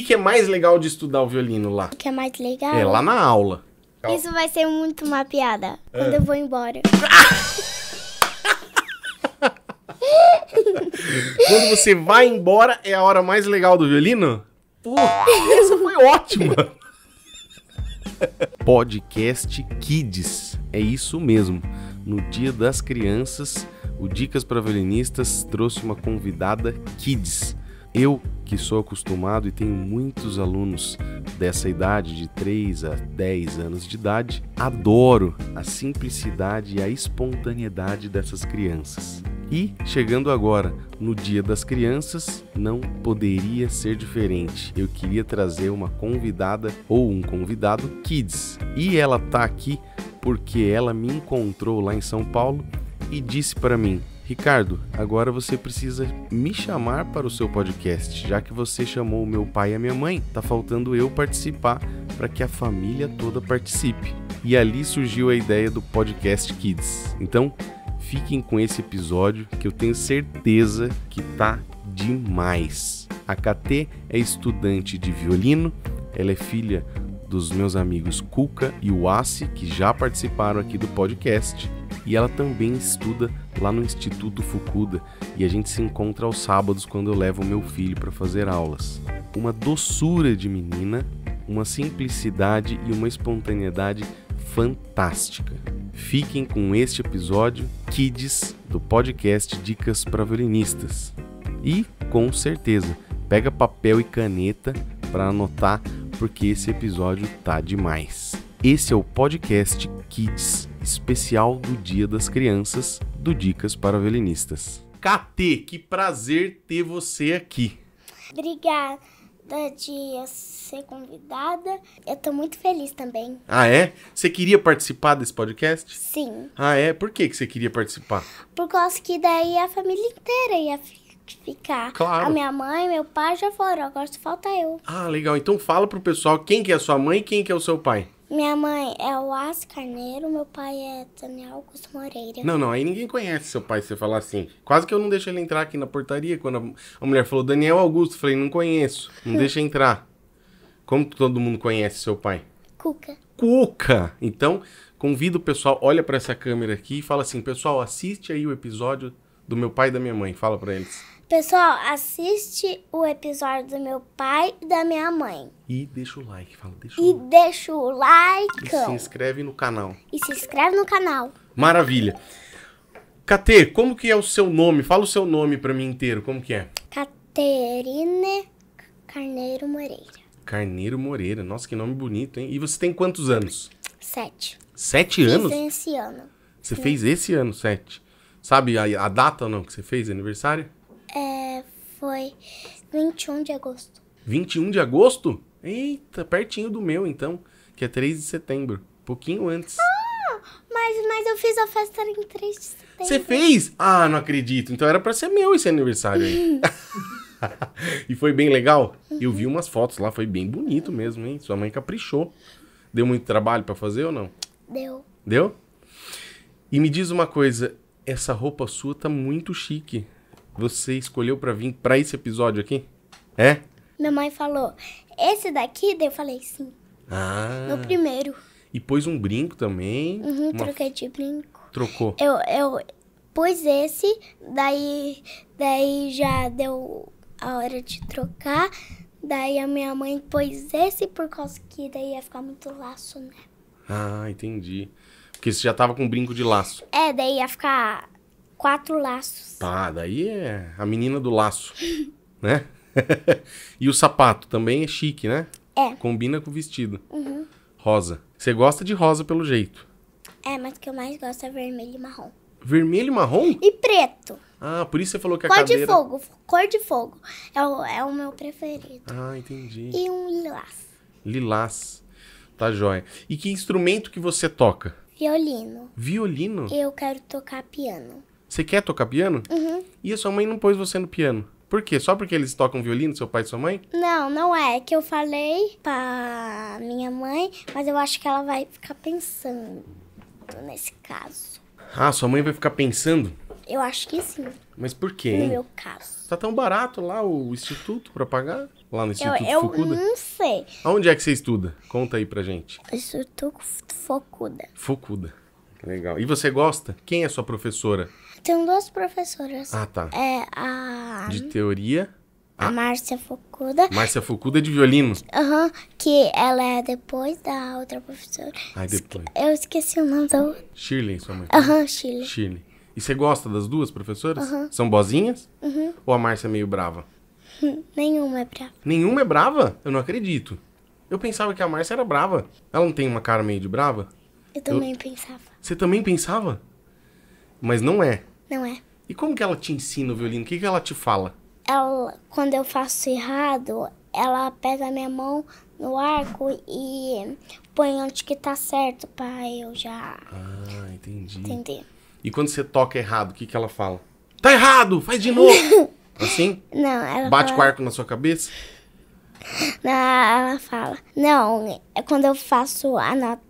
que, que é mais legal de estudar o violino lá? O que é mais legal? É, lá na aula. Isso vai ser muito uma piada é. quando eu vou embora. quando você vai embora é a hora mais legal do violino? Pô, essa foi ótima! Podcast Kids. É isso mesmo. No Dia das Crianças, o Dicas para Violinistas trouxe uma convidada Kids eu que sou acostumado e tenho muitos alunos dessa idade, de 3 a 10 anos de idade, adoro a simplicidade e a espontaneidade dessas crianças. E, chegando agora no Dia das Crianças, não poderia ser diferente. Eu queria trazer uma convidada ou um convidado kids. E ela tá aqui porque ela me encontrou lá em São Paulo e disse para mim: Ricardo, agora você precisa me chamar para o seu podcast, já que você chamou o meu pai e a minha mãe, tá faltando eu participar para que a família toda participe. E ali surgiu a ideia do Podcast Kids. Então, fiquem com esse episódio que eu tenho certeza que tá demais. A KT é estudante de violino, ela é filha dos meus amigos Cuca e Wassi, que já participaram aqui do podcast, e ela também estuda lá no Instituto Fukuda e a gente se encontra aos sábados quando eu levo meu filho para fazer aulas. Uma doçura de menina, uma simplicidade e uma espontaneidade fantástica. Fiquem com este episódio Kids do podcast Dicas para Violinistas. E, com certeza, pega papel e caneta para anotar porque esse episódio tá demais. Esse é o podcast Kids especial do Dia das Crianças do Dicas para Violinistas. KT, que prazer ter você aqui. Obrigada de ser convidada. Eu tô muito feliz também. Ah, é? Você queria participar desse podcast? Sim. Ah, é? Por que, que você queria participar? Por causa que daí a família inteira ia ficar. Claro. A minha mãe, meu pai já foram, agora só falta eu. Ah, legal. Então fala pro pessoal quem que é a sua mãe e quem que é o seu pai. Minha mãe é o As Carneiro, meu pai é Daniel Augusto Moreira. Não, não, aí ninguém conhece seu pai se você falar assim. Quase que eu não deixo ele entrar aqui na portaria quando a, mulher falou Daniel Augusto. Falei, não conheço, não deixa entrar. Como todo mundo conhece seu pai? Cuca. Cuca! Então, convido o pessoal, olha para essa câmera aqui e fala assim: pessoal, assiste aí o episódio do meu pai e da minha mãe. Fala para eles. Pessoal, assiste o episódio do meu pai e da minha mãe. E deixa o like, fala, deixa o... E deixa o like. E se inscreve no canal. E se inscreve no canal. Maravilha. Catê, como que é o seu nome? Fala o seu nome para mim inteiro, como que é? Caterine Carneiro Moreira. Carneiro Moreira, nossa, que nome bonito, hein? E você tem quantos anos? Sete. Sete Fiz anos? Fiz esse ano. Você Sim. fez esse ano, sete. Sabe a, a data ou não que você fez aniversário? É, foi 21 de agosto. 21 de agosto? Eita, pertinho do meu então, que é 3 de setembro. Pouquinho antes. Ah, mas, mas eu fiz a festa em 3 de setembro. Você fez? Ah, não acredito. Então era para ser meu esse aniversário aí. e foi bem legal? Eu vi umas fotos lá, foi bem bonito mesmo, hein? Sua mãe caprichou. Deu muito trabalho para fazer ou não? Deu. Deu? E me diz uma coisa, essa roupa sua tá muito chique. Você escolheu para vir para esse episódio aqui? É? Minha mãe falou, esse daqui? Daí eu falei, sim. Ah. No primeiro. E pôs um brinco também. Uhum, uma... troquei de brinco. Trocou. Eu, eu pus esse, daí, daí já deu a hora de trocar. Daí a minha mãe pôs esse por causa que daí ia ficar muito laço, né? Ah, entendi. Porque você já tava com um brinco de laço. É, daí ia ficar quatro laços. Tá, daí é a menina do laço, né? e o sapato também é chique, né? É. Combina com o vestido. Uhum. Rosa. Você gosta de rosa pelo jeito. É, mas o que eu mais gosto é vermelho e marrom. Vermelho e marrom? E preto. Ah, por isso você falou que cor a cadeira... Cor de fogo, cor de fogo. É o, é o meu preferido. Ah, entendi. E um lilás. Lilás. Tá jóia. E que instrumento que você toca? Violino. Violino? Eu quero tocar piano. Você quer tocar piano? Uhum. E a sua mãe não pôs você no piano. Por quê? Só porque eles tocam violino, seu pai e sua mãe? Não, não é. É que eu falei pra minha mãe, mas eu acho que ela vai ficar pensando nesse caso. Ah, sua mãe vai ficar pensando? Eu acho que sim. Mas por quê? No meu caso. Tá tão barato lá o instituto pra pagar? Lá no Instituto eu, eu Focuda? Eu não sei. Aonde é que você estuda? Conta aí pra gente. Instituto Focuda. Focuda. Legal. E você gosta? Quem é sua professora? Tem duas professoras. Ah, tá. É a. De teoria. A, a ah. Márcia Fukuda. Márcia Fukuda é de violino. Aham, uhum, que ela é depois da outra professora. Ah, depois. Eu esqueci o nome da outra. Shirley, sua mãe. Aham, uhum, Shirley. Shirley. E você gosta das duas professoras? Uhum. São bozinhas? Uhum. Ou a Márcia é meio brava? Hum, nenhuma é brava. Nenhuma é brava? Eu não acredito. Eu pensava que a Márcia era brava. Ela não tem uma cara meio de brava? Eu também Eu... pensava. Você também pensava? Mas não é. Não é. E como que ela te ensina o violino? O que, que ela te fala? Ela, quando eu faço errado, ela pega a minha mão no arco e põe onde que tá certo pra eu já. Ah, entendi. Entender. E quando você toca errado, o que, que ela fala? Tá errado! Faz de novo! assim? Não, ela. Bate fala... com o arco na sua cabeça? Não, ela fala. Não, é quando eu faço a nota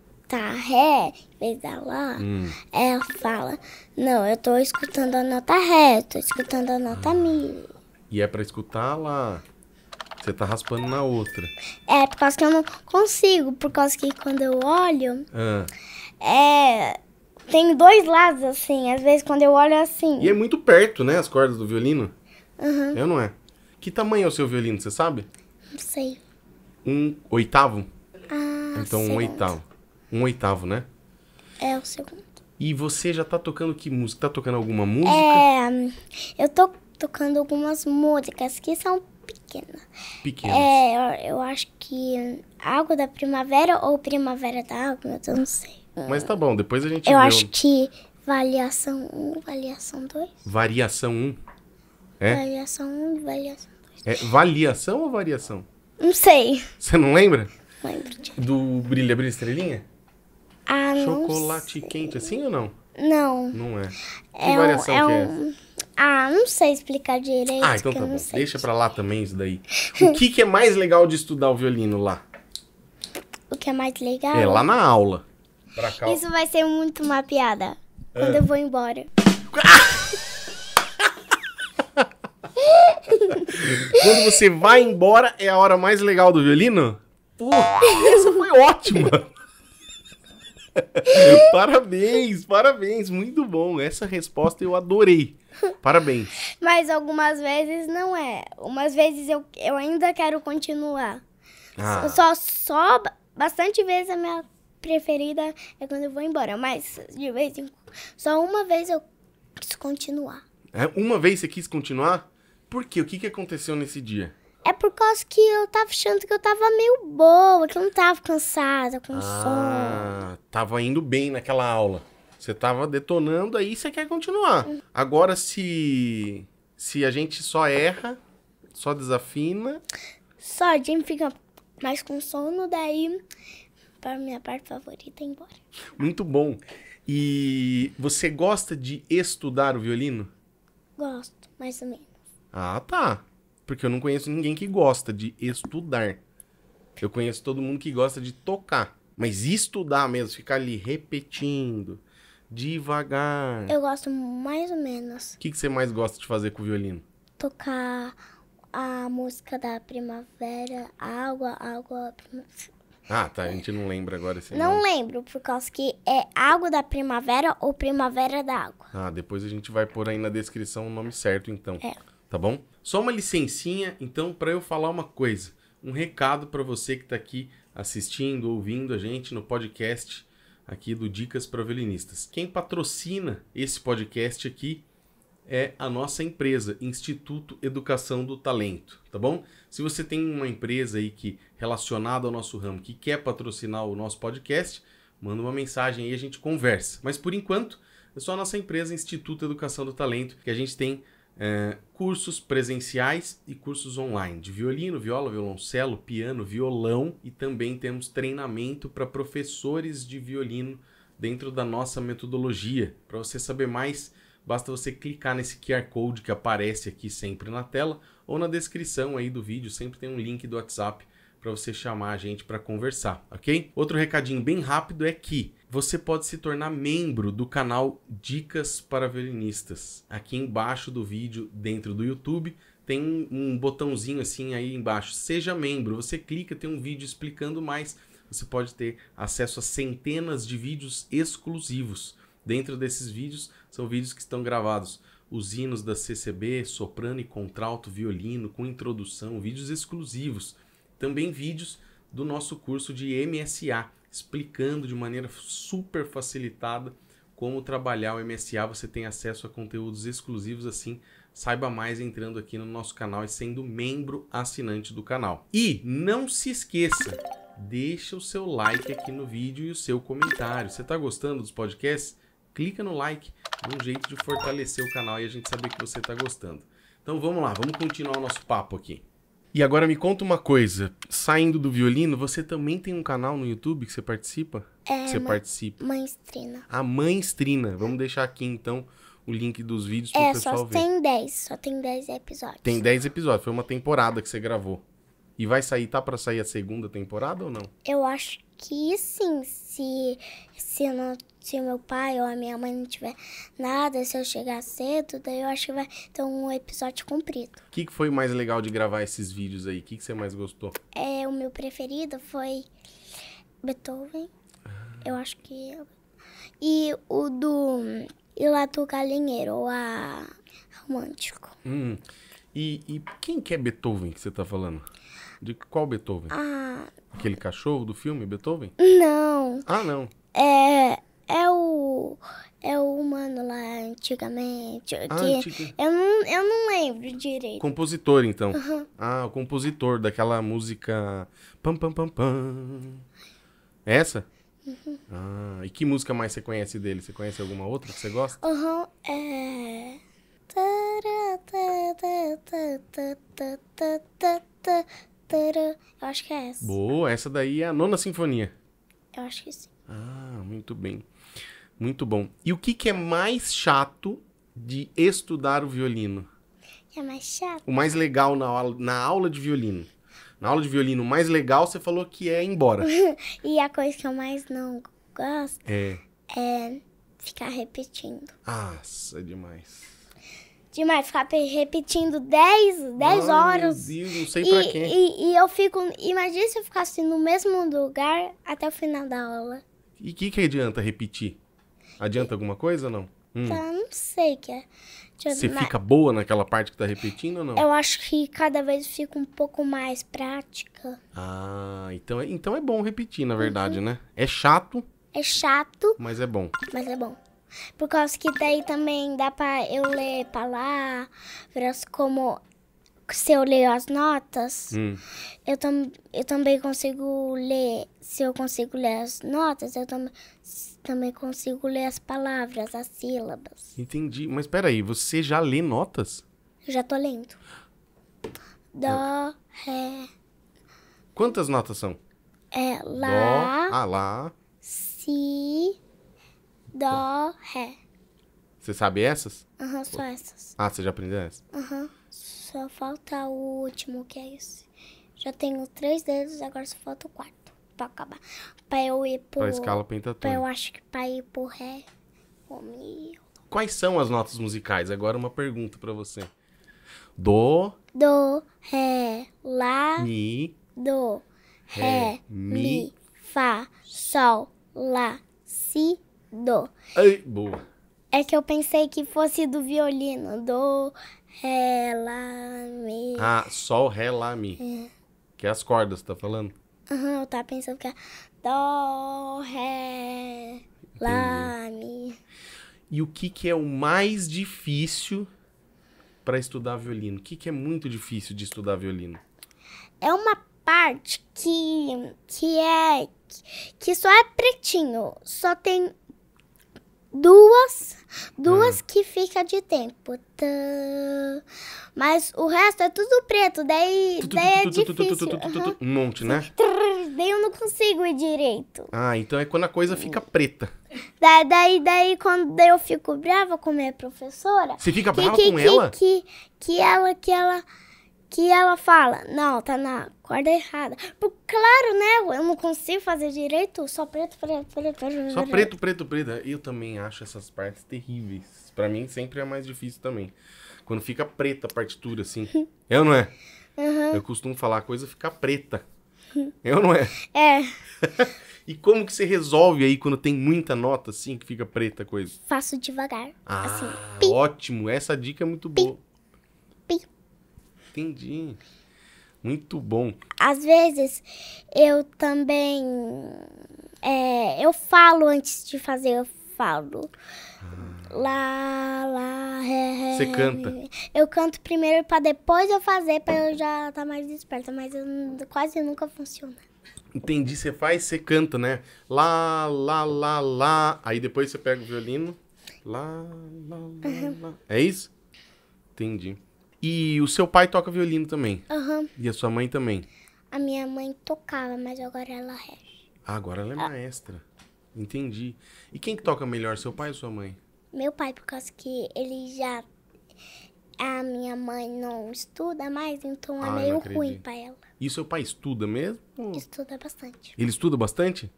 ré, em vez da lá, hum. ela fala. Não, eu tô escutando a nota reta, escutando a nota ah. mi. E é para escutar lá. Você tá raspando na outra. É, por causa que eu não consigo, por causa que quando eu olho, Ah. é. Tem dois lados assim, às vezes quando eu olho é assim. E é muito perto, né? As cordas do violino. Uhum. É ou não é? Que tamanho é o seu violino, você sabe? Não sei. Um oitavo? Ah, Então, um oitavo. Um oitavo, né? É o segundo. E você já tá tocando que música? Tá tocando alguma é, música? É, eu tô tocando algumas músicas que são pequenas. Pequenas. É, eu, eu acho que Água da Primavera ou Primavera da Água, eu não sei. Mas tá bom, depois a gente Eu acho que Variação 1, Variação 2. Variação 1? É? Variação 1 e Variação 2. É variação ou variação? Não sei. Você não lembra? lembro. Do Brilha, Brilha, Estrelinha? Ah, Chocolate não quente, assim ou não? Não. Não é. Que é variação um, é que é um... é? Ah, não sei explicar direito. Ah, então tá bom. Deixa pra lá também isso daí. O que, que é mais legal de estudar o violino lá? O que é mais legal? É lá na aula. Pra cá. Isso vai ser muito uma piada. É. Quando eu vou embora. Quando você vai embora, é a hora mais legal do violino? Pô, essa foi ótima! parabéns, parabéns, muito bom. Essa resposta eu adorei. Parabéns. Mas algumas vezes não é. Umas vezes eu, eu ainda quero continuar. Ah. Só, só bastante vezes a minha preferida é quando eu vou embora. Mas de vez em só uma vez eu quis continuar. É, uma vez você quis continuar? Por quê? O que, que aconteceu nesse dia? É por causa que eu tava achando que eu tava meio boa, que eu não tava cansada, com ah, sono. Tava indo bem naquela aula. Você tava detonando aí, você quer continuar. Agora, se se a gente só erra, só desafina... Só a gente fica mais com sono, daí para minha parte favorita é ir embora. Muito bom. E você gosta de estudar o violino? Gosto, mais ou menos. Ah, tá. Porque eu não conheço ninguém que gosta de estudar. Eu conheço todo mundo que gosta de tocar. Mas estudar mesmo, ficar ali repetindo, devagar. Eu gosto mais ou menos. O que, que você mais gosta de fazer com o violino? Tocar a música da primavera, água, água. Prima... Ah, tá. A gente não lembra agora esse Não nome. lembro, por causa que é água da primavera ou primavera da água. Ah, depois a gente vai pôr aí na descrição o nome certo, então. É tá bom? Só uma licencinha, então, para eu falar uma coisa, um recado para você que está aqui assistindo, ouvindo a gente no podcast aqui do Dicas para Violinistas. Quem patrocina esse podcast aqui é a nossa empresa, Instituto Educação do Talento, tá bom? Se você tem uma empresa aí que relacionada ao nosso ramo que quer patrocinar o nosso podcast, manda uma mensagem aí a gente conversa. Mas por enquanto, é só a nossa empresa Instituto Educação do Talento que a gente tem é, cursos presenciais e cursos online de violino, viola, violoncelo, piano, violão e também temos treinamento para professores de violino dentro da nossa metodologia. Para você saber mais, basta você clicar nesse QR Code que aparece aqui sempre na tela ou na descrição aí do vídeo, sempre tem um link do WhatsApp para você chamar a gente para conversar, ok? Outro recadinho bem rápido é que você pode se tornar membro do canal Dicas para Violinistas. Aqui embaixo do vídeo, dentro do YouTube, tem um botãozinho assim aí embaixo, seja membro. Você clica, tem um vídeo explicando mais. Você pode ter acesso a centenas de vídeos exclusivos. Dentro desses vídeos são vídeos que estão gravados os hinos da CCB, soprano e contralto, violino, com introdução, vídeos exclusivos também vídeos do nosso curso de MSA, explicando de maneira super facilitada como trabalhar o MSA. Você tem acesso a conteúdos exclusivos assim. Saiba mais entrando aqui no nosso canal e sendo membro assinante do canal. E não se esqueça, deixa o seu like aqui no vídeo e o seu comentário. Você está gostando dos podcasts? Clica no like, é um jeito de fortalecer o canal e a gente saber que você está gostando. Então vamos lá, vamos continuar o nosso papo aqui. E agora me conta uma coisa, saindo do violino, você também tem um canal no YouTube que você participa? É, você participa. Mãe Estrina. A Mãe Estrina. Vamos deixar aqui então o link dos vídeos pro é, pessoal só Tem 10, só tem 10 episódios. Tem 10 episódios, foi uma temporada que você gravou. E vai sair, tá para sair a segunda temporada ou não? Eu acho que sim, se se não se meu pai ou a minha mãe não tiver nada, se eu chegar cedo, daí eu acho que vai ter um episódio comprido. O que, que foi mais legal de gravar esses vídeos aí? O que, que você mais gostou? É, o meu preferido foi Beethoven. Ah. Eu acho que. E o do. E lá do Galinheiro, a Romântico. Hum. E, e quem que é Beethoven que você tá falando? De qual Beethoven? Ah. Aquele cachorro do filme, Beethoven? Não. Ah, não. É. É o. É o humano lá antigamente. Ah, que eu, não, eu não lembro direito. Compositor, então. Uhum. Ah, o compositor daquela música. Pam, pam, pam, pam. É essa? Uhum. Ah, e que música mais você conhece dele? Você conhece alguma outra que você gosta? Uhum, é. Eu acho que é essa. Boa, essa daí é a nona sinfonia. Eu acho que sim. Ah, muito bem. Muito bom. E o que, que é mais chato de estudar o violino? É mais chato. O mais legal na aula, na aula de violino. Na aula de violino, o mais legal você falou que é ir embora. e a coisa que eu mais não gosto é, é ficar repetindo. Nossa, é demais. Demais, ficar repetindo 10, 10 horas. Meu Deus, não sei e, pra quê. E, e eu fico. Imagina se eu ficasse no mesmo lugar até o final da aula. E o que, que adianta repetir? Adianta alguma coisa ou não? Hum. Eu ah, não sei que é. Você mas... fica boa naquela parte que tá repetindo ou não? Eu acho que cada vez fica um pouco mais prática. Ah, então é, então é bom repetir, na uhum. verdade, uhum. né? É chato. É chato. Mas é bom. Mas é bom. Por causa que daí também dá pra eu ler palavras como se eu leio as notas, hum. eu, tam, eu também consigo ler. Se eu consigo ler as notas, eu também também consigo ler as palavras, as sílabas. Entendi. Mas peraí, você já lê notas? já tô lendo. Dó, ré. Quantas notas são? É lá. Dó, ah, lá. Si, dó, ré. Você sabe essas? Aham, uhum, só essas. Ah, você já aprendeu essas? Aham. Uhum. Só falta o último, que é esse. Já tenho três dedos, agora só falta o quarto pra acabar. Pra eu ir pro. Pra escala pentatônica. Pra eu acho que pra ir pro Ré. Mi. Quais são as notas musicais? Agora uma pergunta pra você. Do. Do, Ré, Lá. Mi. Do. Ré, mi, mi Fá, Sol, Lá, Si, Do. Ai, boa. É que eu pensei que fosse do violino. Do, Ré, Lá, Mi. Ah, Sol, Ré, Lá, Mi. É. Que é as cordas, tá falando? Aham, eu tava pensando que é Dó, Ré, Lá, Mi. E o que, que é o mais difícil para estudar violino? O que, que é muito difícil de estudar violino? É uma parte que, que é que só é pretinho, só tem duas, duas que fica de tempo. tá Mas o resto é tudo preto, daí, daí é difícil. Um monte, né? Daí eu não consigo ir direito. Ah, então é quando a coisa fica preta. Daí, daí, daí quando daí eu fico brava com minha professora... Você fica que, brava que, com que, ela? Que, que ela, que ela que ela fala, não, tá na corda errada. claro, né? Eu não consigo fazer direito, só preto, preto, preto, preto. Só preto, preto, preto. Eu também acho essas partes terríveis. Para mim sempre é mais difícil também. Quando fica preta a partitura, assim. Eu não é? Uhum. Eu costumo falar a coisa ficar preta. Eu não é? É. e como que você resolve aí quando tem muita nota, assim, que fica preta a coisa? Faço devagar. Assim, ah, assim. ótimo. Essa dica é muito boa. Entendi. Muito bom. Às vezes eu também. É, eu falo antes de fazer, eu falo. Ah. Lá, lá, ré, Você canta? Eu canto primeiro para depois eu fazer, para eu já estar tá mais desperta, mas eu, quase nunca funciona. Entendi, você faz, você canta, né? Lá, lá, lá, lá. Aí depois você pega o violino. Lá, lá, lá, uhum. lá. É isso? Entendi. E o seu pai toca violino também? Aham. Uhum. E a sua mãe também? A minha mãe tocava, mas agora ela é. Ah, agora ela é ah. maestra. Entendi. E quem que toca melhor, seu pai ou sua mãe? Meu pai, por causa que ele já. A minha mãe não estuda mais, então é ah, meio ruim pra ela. E seu pai estuda mesmo? Estuda bastante. Ele estuda bastante?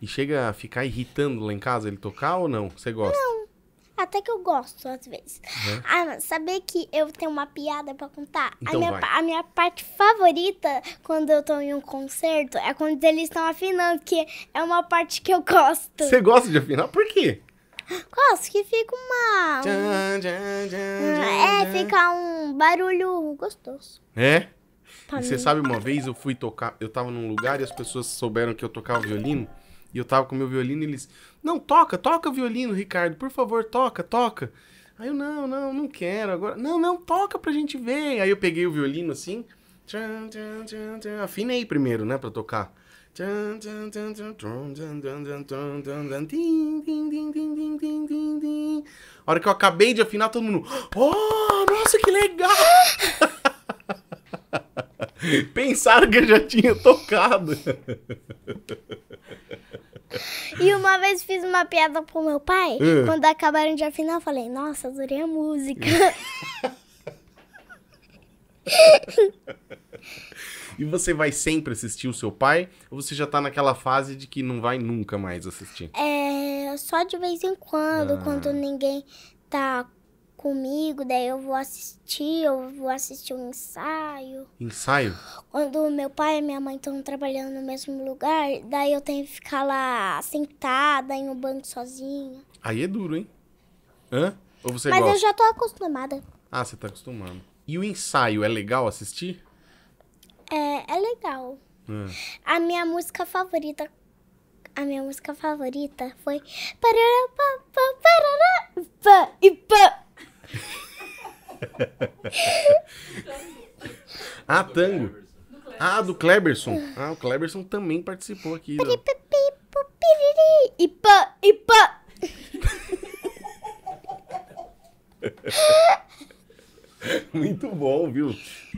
E chega a ficar irritando lá em casa ele tocar ou não? Você gosta? Não, até que eu gosto, às vezes. Uhum. Ah, saber que eu tenho uma piada para contar? Então a, minha, a minha parte favorita quando eu tô em um concerto é quando eles estão afinando, que é uma parte que eu gosto. Você gosta de afinar? Por quê? Gosto que fica uma. Tchan, tchan, tchan, ah, é, fica um barulho gostoso. É? Você sabe, uma vez eu fui tocar, eu tava num lugar e as pessoas souberam que eu tocava violino e eu tava com meu violino e eles, não, toca, toca violino, Ricardo, por favor, toca, toca. Aí eu, não, não, não quero agora. Não, não, toca pra gente ver. Aí eu peguei o violino assim, tchan, tchan, tchan, tchan, afinei primeiro, né, pra tocar. A hora que eu acabei de afinar, todo mundo. Oh, nossa, que legal! Pensaram que eu já tinha tocado. E uma vez fiz uma piada pro meu pai. É. Quando acabaram de afinar, eu falei, nossa, adorei a música. e você vai sempre assistir o seu pai? Ou você já tá naquela fase de que não vai nunca mais assistir? É, só de vez em quando, ah. quando ninguém tá comigo, daí eu vou assistir, eu vou assistir um ensaio. Ensaio? Quando meu pai e minha mãe estão trabalhando no mesmo lugar, daí eu tenho que ficar lá sentada em um banco sozinha. Aí é duro, hein? Hã? Ou você Mas gosta? eu já tô acostumada. Ah, você tá acostumando. E o ensaio é legal assistir? É, é legal. Hã. Ah. A minha música favorita a minha música favorita foi e ah, tango. Ah, do Kleberson. Ah, o Kleberson também participou aqui. Do... Ipa, ipa. Muito bom, viu?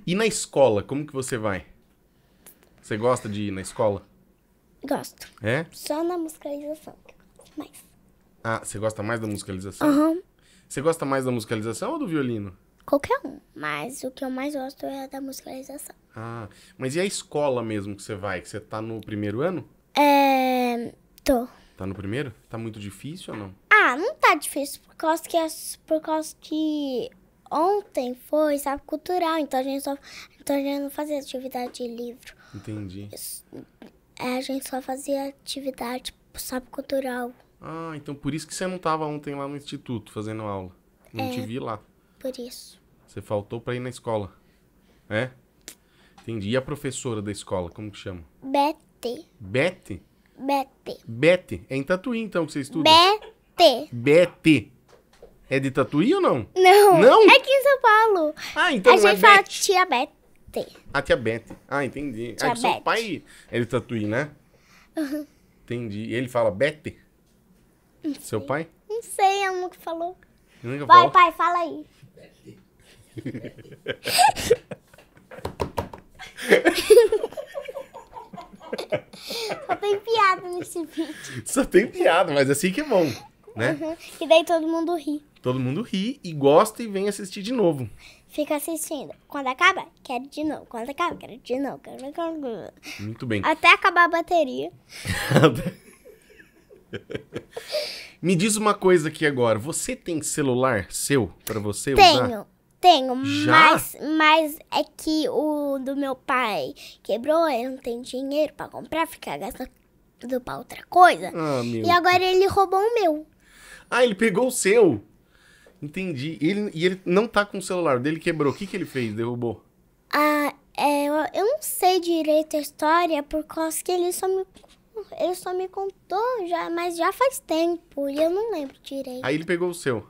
E na escola, como que você vai? Você gosta de ir na escola? Gosto. É? Só na musicalização. Mais. Ah, você gosta mais da musicalização? Aham. Uhum. Você gosta mais da musicalização ou do violino? Qualquer um, mas o que eu mais gosto é da musicalização. Ah, mas e a escola mesmo que você vai? Que você tá no primeiro ano? É. tô. Tá no primeiro? Tá muito difícil ou não? Ah, não tá difícil, por causa que, por causa que ontem foi, sabe, cultural, então a gente só. Então a gente não fazia atividade de livro. Entendi. É, a gente só fazia atividade, sabe, cultural. Ah, então por isso que você não estava ontem lá no instituto fazendo aula. Não é, te vi lá. Por isso. Você faltou para ir na escola. É? Entendi. E a professora da escola, como que chama? Bete. Bete. Bete. Bete. É em Tatuí, então, que você estuda? Bete. Bete. É de Tatuí ou não? Não. Não? É aqui em São Paulo. Ah, então A é gente é fala Bete. tia Bete. Ah, tia Bete. Ah, entendi. Tia ah, seu pai é de Tatuí, né? Uhum. Entendi. E ele fala Bete. Seu pai? Não sei, a é mãe falou. Vai, falou? pai, fala aí. Só tem piada nesse vídeo. Só tem piada, mas é assim que é bom, né? Uhum. E daí todo mundo ri. Todo mundo ri e gosta e vem assistir de novo. Fica assistindo. Quando acaba, quero de novo. Quando acaba, quero de novo. Quero... Muito bem. Até acabar a bateria. Me diz uma coisa aqui agora. Você tem celular seu para você tenho, usar? Tenho, tenho. Já? Mas, mas é que o do meu pai quebrou, ele não tem dinheiro para comprar, ficar gastando pra outra coisa. Ah, meu. E agora ele roubou o meu. Ah, ele pegou o seu. Entendi. Ele, e ele não tá com o celular dele, quebrou. O que, que ele fez? Derrubou? Ah, é, eu, eu não sei direito a história por causa que ele só me ele só me contou, já, mas já faz tempo e eu não lembro direito. Aí ele pegou o seu.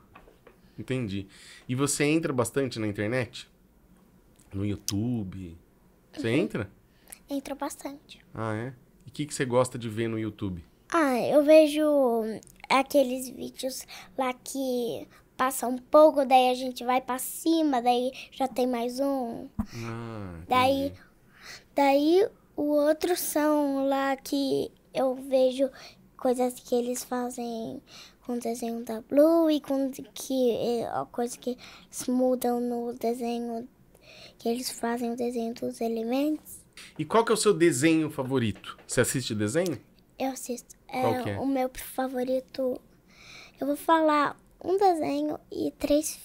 Entendi. E você entra bastante na internet? No YouTube? Você uhum. entra? Entra bastante. Ah, é? E o que, que você gosta de ver no YouTube? Ah, eu vejo aqueles vídeos lá que passa um pouco, daí a gente vai para cima, daí já tem mais um. Ah, daí, daí o outro são lá que eu vejo coisas que eles fazem com o desenho da Blue e com que a eh, coisa que mudam no desenho que eles fazem o desenho dos elementos. E qual que é o seu desenho favorito? Você assiste desenho? Eu assisto. É, é? o meu favorito. Eu vou falar um desenho e três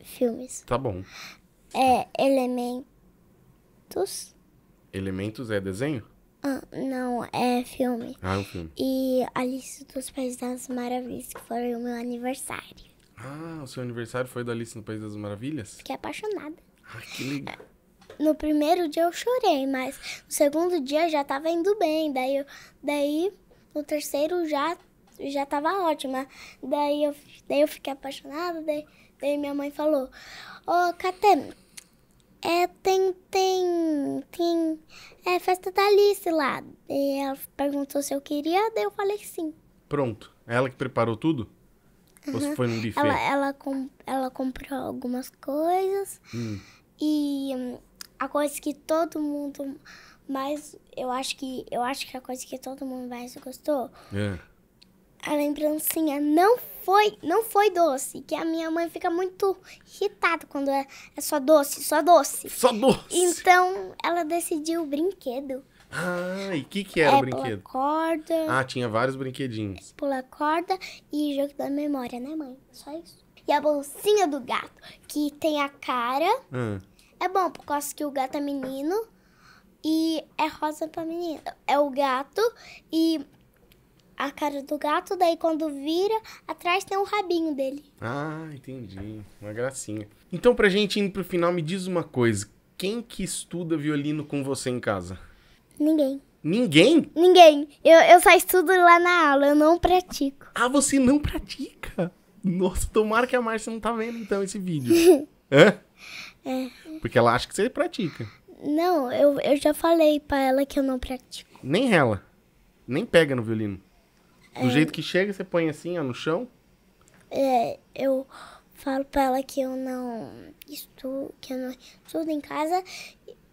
filmes. Tá bom. É Elementos. Elementos é desenho? Ah, não, é filme. Ah, é um filme. E Alice dos Países das Maravilhas, que foi o meu aniversário. Ah, o seu aniversário foi da Alice no País das Maravilhas? Fiquei apaixonada. Ah, que legal. No primeiro dia eu chorei, mas no segundo dia já tava indo bem. Daí, eu, daí no terceiro já já tava ótima. Daí eu, daí eu fiquei apaixonada, daí, daí minha mãe falou, ô, oh, Catena, é, tem, tem, tem, é festa da Alice lá. E ela perguntou se eu queria, daí eu falei sim. Pronto. Ela que preparou tudo? Uhum. Ou se foi no buffet? Ela, ela, com, ela comprou algumas coisas. Hum. E hum, a coisa que todo mundo mais... Eu acho que, eu acho que a coisa que todo mundo mais gostou... É. A lembrancinha não foi, não foi doce, que a minha mãe fica muito irritada quando é, é só doce, só doce. Só doce. Então ela decidiu o brinquedo. Ah, e o que, que era é, o brinquedo? Pular corda. Ah, tinha vários brinquedinhos. Pular corda e jogo da memória, né, mãe? Só isso. E a bolsinha do gato, que tem a cara. Hum. É bom, por causa que o gato é menino e é rosa pra menina. É o gato e a cara do gato, daí quando vira, atrás tem um rabinho dele. Ah, entendi. Uma gracinha. Então, pra gente indo pro final, me diz uma coisa. Quem que estuda violino com você em casa? Ninguém. Ninguém? Ninguém. Eu, eu só estudo lá na aula, eu não pratico. Ah, você não pratica? Nossa, tomara que a Márcia não tá vendo então esse vídeo. Hã? É. Porque ela acha que você pratica. Não, eu, eu já falei pra ela que eu não pratico. Nem ela. Nem pega no violino. Do é... jeito que chega, você põe assim, ó, no chão? É, eu falo pra ela que eu não estudo, que eu não estudo em casa.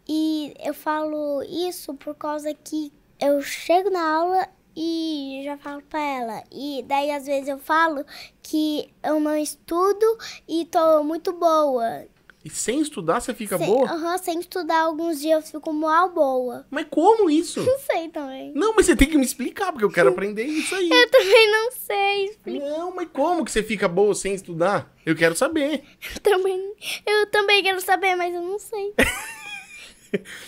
E eu falo isso por causa que eu chego na aula e já falo pra ela. E daí às vezes eu falo que eu não estudo e tô muito boa. E sem estudar você fica sem, boa? Aham, sem estudar alguns dias eu fico mal boa. Mas como isso? Não sei também. Não, mas você tem que me explicar, porque eu quero aprender isso aí. eu também não sei explicar. Não, mas como que você fica boa sem estudar? Eu quero saber. Eu também, eu também quero saber, mas eu não sei.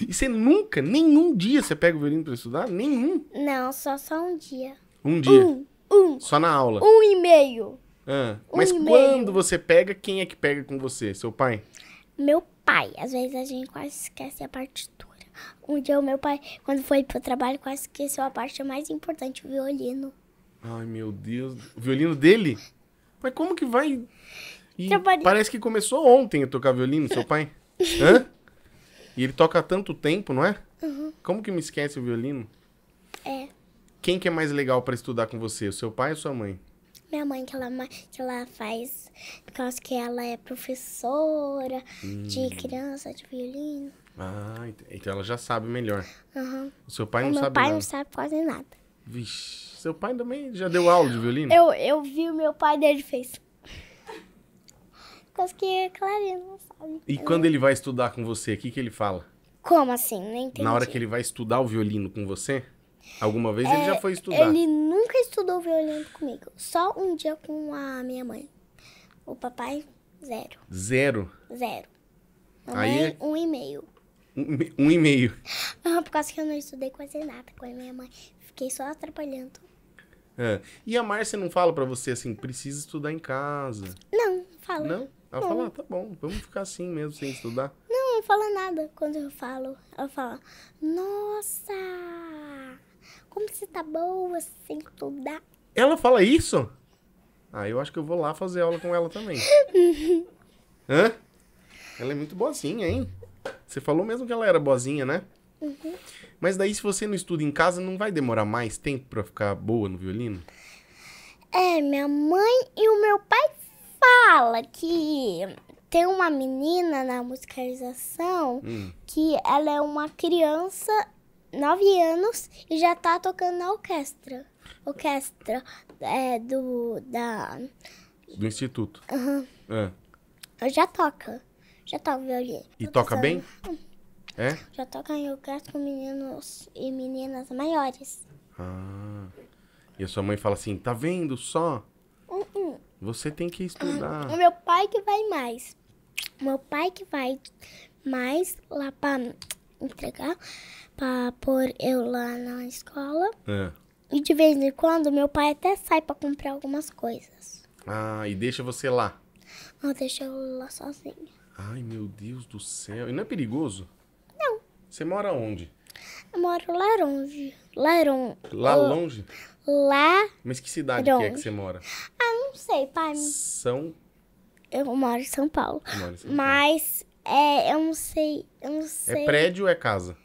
e você nunca, nenhum dia você pega o violino pra estudar? Nenhum? Não, só, só um dia. Um dia? Um, um. Só na aula? Um e meio. Ah, mas um quando e-mail. você pega, quem é que pega com você? Seu pai? Meu pai. Às vezes a gente quase esquece a partitura. Um dia o meu pai, quando foi pro trabalho, quase esqueceu a parte mais importante, o violino. Ai, meu Deus. O violino dele? Mas como que vai... Parece que começou ontem a tocar violino, seu pai. Hã? E ele toca há tanto tempo, não é? Uhum. Como que me esquece o violino? É. Quem que é mais legal para estudar com você, o seu pai ou sua mãe? minha mãe que ela, que ela faz, por causa que ela é professora hum. de criança, de violino. Ah, então ela já sabe melhor. Uhum. O seu pai o não sabe pai nada. Meu pai não sabe quase nada. Vixe, seu pai também já deu aula de violino? Eu, eu vi o meu pai dele fez. Coisa que não sabe. E quando ele vai estudar com você, o que, que ele fala? Como assim? Não entendi. Na hora que ele vai estudar o violino com você? Alguma vez é, ele já foi estudar? Ele estudou violino comigo. Só um dia com a minha mãe. O papai, zero. Zero? Zero. Mamãe, Aí... É um e meio. Um, um e meio. Ah, por causa que eu não estudei quase nada com a minha mãe. Fiquei só atrapalhando. É. E a Márcia não fala para você assim, precisa estudar em casa? Não, não fala. Não? Ela não. fala, ah, tá bom, vamos ficar assim mesmo, sem estudar? Não, não fala nada quando eu falo. Ela fala, nossa, como você tá boa sem estudar? Ela fala isso? Ah, eu acho que eu vou lá fazer aula com ela também. Hã? Ela é muito boazinha, hein? Você falou mesmo que ela era boazinha, né? Uhum. Mas daí, se você não estuda em casa, não vai demorar mais tempo pra ficar boa no violino? É, minha mãe e o meu pai fala que tem uma menina na musicalização hum. que ela é uma criança nove anos e já tá tocando na orquestra. Orquestra é, do. Da... Do Instituto. Uhum. É. Já toca. Já toca violino. E toca bem? Hum. É? Já toca em orquestra com meninos e meninas maiores. Ah. E a sua mãe fala assim: tá vendo só? Uh -uh. Você tem que estudar. O meu pai que vai mais. Meu pai que vai mais lá pra entregar pra pôr eu lá na escola. É. E de vez em quando meu pai até sai pra comprar algumas coisas. Ah, e deixa você lá? Não, deixa eu lá sozinha. Ai, meu Deus do céu. E não é perigoso? Não. Você mora onde? Eu moro lá longe. Lá, long lá longe? Lá. Mas que cidade longe. que é que você mora? Ah, não sei, pai. São. Eu moro em São Paulo. Em São Paulo. Mas é, eu não sei. Eu não é sei. É prédio ou é casa?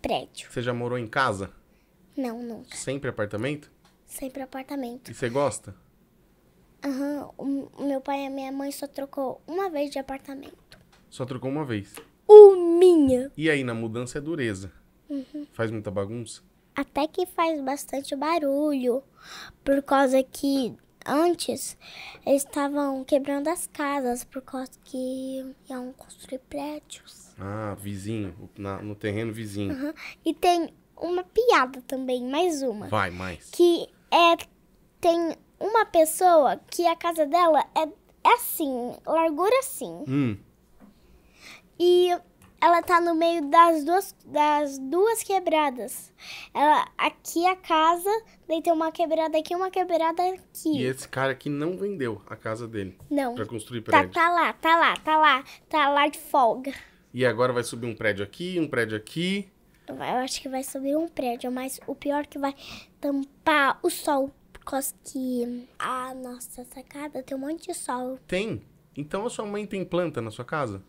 prédio. Você já morou em casa? Não, nunca. Sempre apartamento? Sempre apartamento. E você gosta? Aham. Uhum. O meu pai e a minha mãe só trocou uma vez de apartamento. Só trocou uma vez? O minha. E aí, na mudança é dureza. Uhum. Faz muita bagunça? Até que faz bastante barulho. Por causa que antes eles estavam quebrando as casas por causa que iam construir prédios. Ah, vizinho, na, no terreno vizinho. Uhum. E tem uma piada também, mais uma. Vai, mais. Que é tem uma pessoa que a casa dela é, é assim, largura assim. Hum. E ela tá no meio das duas, das duas quebradas. Ela, aqui a casa, daí tem uma quebrada aqui uma quebrada aqui. E esse cara aqui não vendeu a casa dele. Não. Pra construir tá, prédio. Tá, tá lá, tá lá, tá lá. Tá lá de folga. E agora vai subir um prédio aqui, um prédio aqui. Eu acho que vai subir um prédio, mas o pior é que vai tampar o sol. Por causa que a ah, nossa sacada tem um monte de sol. Tem? Então a sua mãe tem planta na sua casa?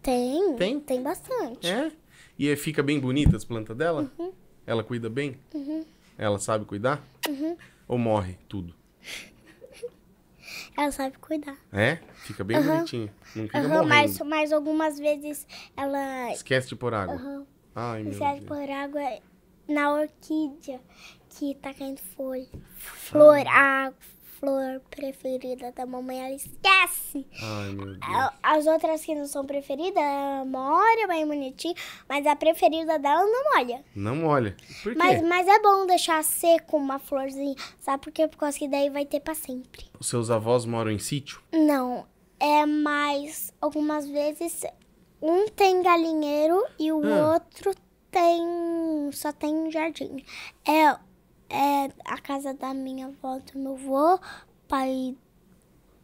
Tem. Tem? Tem bastante. É? E é, fica bem bonita as plantas dela? Uhum. Ela cuida bem? Uhum. Ela sabe cuidar? Uhum. Ou morre tudo? Ela sabe cuidar. É? Fica bem uhum. bonitinha. Não fica uhum, Mas, mas algumas vezes ela... Esquece de pôr água. Uhum. Ai, Esquece de pôr água na orquídea que tá caindo folha. Flor, água, flor preferida da mamãe, ela esquece. Ai, meu Deus. As outras que não são preferidas, molha bem bonitinho, mas a preferida dela não molha. Não molha. Por quê? Mas, mas é bom deixar seco uma florzinha, sabe por quê? Porque que daí vai ter pra sempre. Os seus avós moram em sítio? Não, é mais algumas vezes um tem galinheiro e o ah. outro tem só tem jardim. É é a casa da minha avó, do meu avô, pai,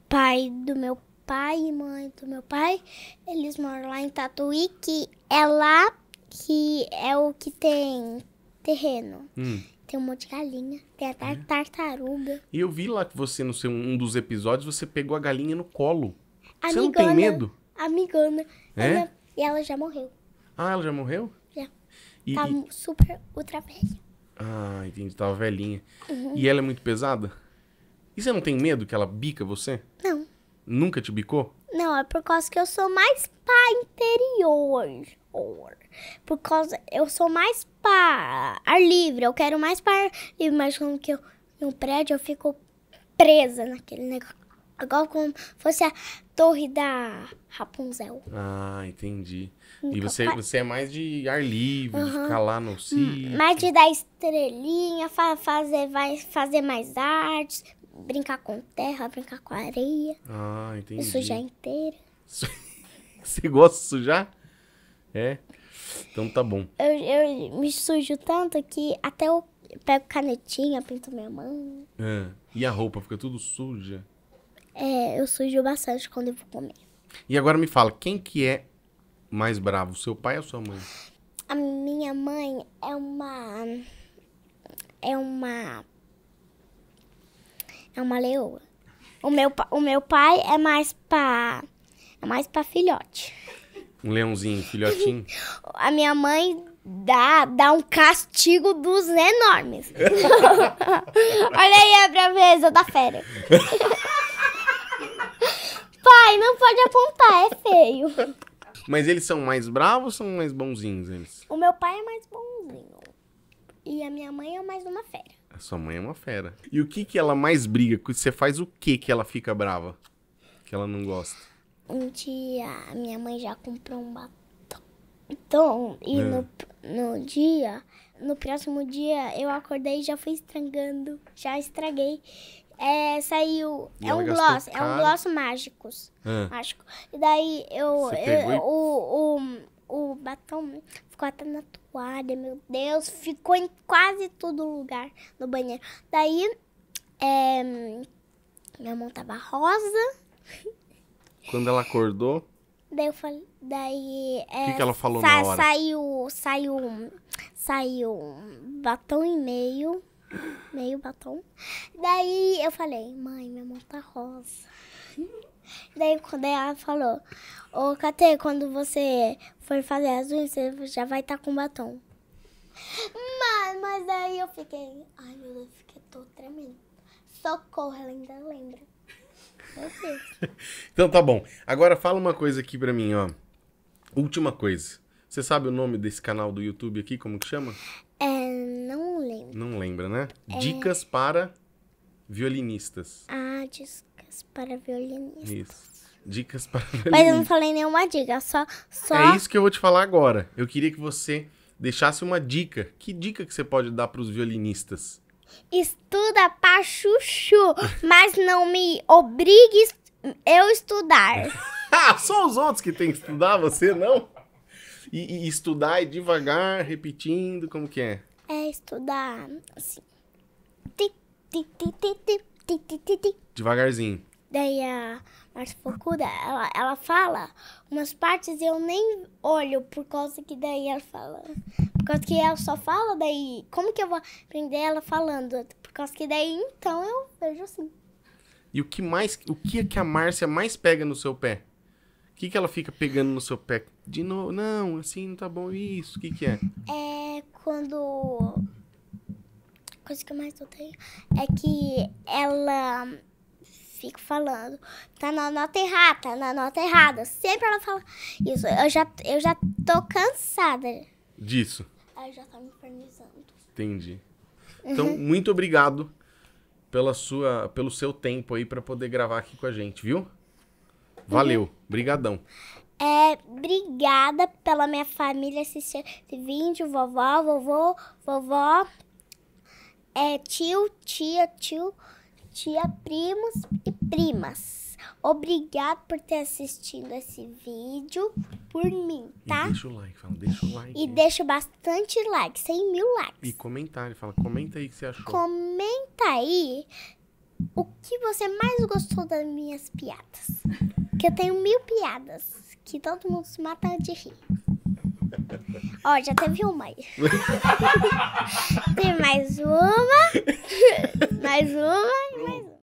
pai do meu pai e mãe do meu pai. Eles moram lá em Tatuí, que é lá que é o que tem terreno. Hum. Tem um monte de galinha, tem até é. tartaruga. E eu vi lá que você, no seu um dos episódios, você pegou a galinha no colo. Amigona, você não tem medo? Amigona. É? Ela, e ela já morreu. Ah, ela já morreu? Já. E, tá e... super ultra velha. Ah, entendi. Tava velhinha. Uhum. E ela é muito pesada? E você não tem medo que ela bica você? Não. Nunca te bicou? Não, é por causa que eu sou mais pá interior. Por causa. Eu sou mais pá ar livre. Eu quero mais pá ar livre. Mas como que eu. No prédio eu fico presa naquele negócio. Igual como fosse a torre da Rapunzel. Ah, entendi. E você, você é mais de ar livre, de ficar lá no hum, sítio. Mais de dar estrelinha, fa- fazer, vai fazer mais artes, brincar com terra, brincar com areia, Ah, entendi. e sujar inteira. Você gosta de sujar? É? Então tá bom. Eu, eu me sujo tanto que até eu pego canetinha, pinto minha mão. Ah, e a roupa fica tudo suja? É, eu sujo bastante quando eu vou comer. E agora me fala, quem que é mais bravo, seu pai ou sua mãe? A minha mãe é uma. É uma. É uma leoa. O meu, o meu pai é mais pra. É mais pra filhote. Um leãozinho, filhotinho? A minha mãe dá, dá um castigo dos enormes. Olha aí a braveza da fera. Pai, não pode apontar, é feio. Mas eles são mais bravos ou são mais bonzinhos eles? O meu pai é mais bonzinho. E a minha mãe é mais uma fera. A sua mãe é uma fera. E o que que ela mais briga? Você faz o que que ela fica brava? Que ela não gosta? Um dia a minha mãe já comprou um batom. E é. no, no dia, no próximo dia, eu acordei e já fui estragando. Já estraguei é, saiu. é um gloss, é um gloss mágicos, é. mágico. E daí eu, eu, o, o, o batom ficou até na toalha, meu Deus, ficou em quase todo lugar no banheiro. Daí é, minha mão tava rosa. Quando ela acordou? Daí eu falei, daí. O é, que, que, ela falou sa na hora? Saiu, saiu, saiu batom e meio meio batom. Daí eu falei, mãe, minha mão tá rosa. Daí quando ela falou, ô Catê, quando você for fazer as unhas, você já vai estar tá com batom. Mas, mas daí eu fiquei, ai meu Deus, fiquei todo tremendo. Socorro, ela ainda lembra. então tá bom. Agora fala uma coisa aqui pra mim, ó. Última coisa. Você sabe o nome desse canal do YouTube aqui, como que chama? Não lembra, né? É... Dicas para violinistas. Ah, dicas para violinistas. Isso. Dicas para violinistas. Mas eu não falei nenhuma dica, só, só. É isso que eu vou te falar agora. Eu queria que você deixasse uma dica. Que dica que você pode dar para os violinistas? Estuda pra chuchu, mas não me obrigue eu estudar. ah, só os outros que têm que estudar, você não? E, e, estudar e devagar, repetindo, como que é? é estudar assim. Devagarzinho. Daí a Márcia Focuda, ela, ela fala umas partes eu nem olho, por causa que daí ela fala. Por causa que ela só fala, daí. Como que eu vou aprender ela falando? Por causa que daí então eu vejo assim. E o que mais. O que é que a Márcia mais pega no seu pé? O que, que ela fica pegando no seu pé? de novo, não, assim não tá bom isso. O que que é? É quando a coisa que eu mais odeio é que ela fica falando, tá na nota errada, tá na nota errada. Sempre ela fala isso. Eu já eu já tô cansada disso. Ela já tá me infernizando. Entendi. Então, uhum. muito obrigado pela sua pelo seu tempo aí para poder gravar aqui com a gente, viu? Uhum. Valeu. Obrigadão. É, obrigada pela minha família assistir esse vídeo, vovó, vovô, vovó, é, tio, tia, tio, tia, primos e primas. Obrigado por ter assistido esse vídeo por mim, tá? E deixa o like, fala, deixa o like. E deixa bastante like, 100 mil likes. E comentário, fala, comenta aí o que você achou. Comenta aí o que você mais gostou das minhas piadas. que eu tenho mil piadas que todo mundo se mata de rir. Ó, oh, já teve uma aí. Tem mais uma. mais uma e mais uma.